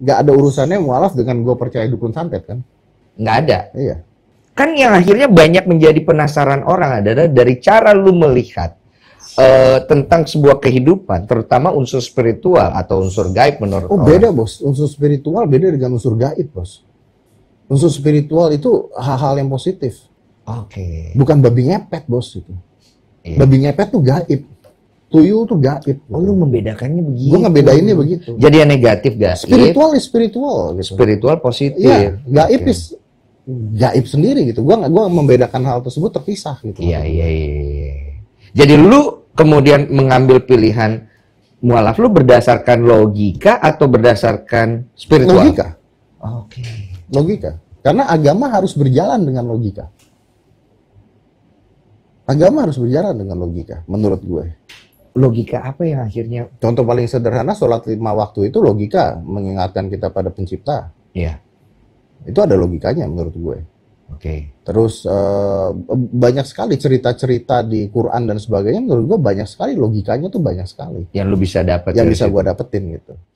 nggak ada urusannya mualaf dengan gue percaya dukun santet kan? Nggak ada. Iya. Kan yang akhirnya banyak menjadi penasaran orang adalah dari cara lu melihat uh, tentang sebuah kehidupan, terutama unsur spiritual atau unsur gaib menurut Oh orang. beda bos, unsur spiritual beda dengan unsur gaib bos. Unsur spiritual itu hal-hal yang positif. Oke. Okay. Bukan babi ngepet bos itu. Iya. Babi ngepet tuh gaib tuyul tuh gaib. Gitu. Oh, lu membedakannya begitu. Gua ngebedainnya begitu. Jadi yang negatif gaib. Spiritual is spiritual gitu. Spiritual positif. Iya, gaib okay. is gaib sendiri gitu. Gua gua membedakan hal tersebut terpisah gitu. Iya, iya, iya, iya. Jadi lu kemudian mengambil pilihan mualaf lu berdasarkan logika atau berdasarkan spiritual? Logika. Oke. Okay. Logika. Karena agama harus berjalan dengan logika. Agama harus berjalan dengan logika menurut gue logika apa yang akhirnya contoh paling sederhana sholat lima waktu itu logika mengingatkan kita pada pencipta iya itu ada logikanya menurut gue oke okay. terus uh, banyak sekali cerita-cerita di Quran dan sebagainya menurut gue banyak sekali logikanya tuh banyak sekali yang lu bisa dapat yang bisa gue dapetin gitu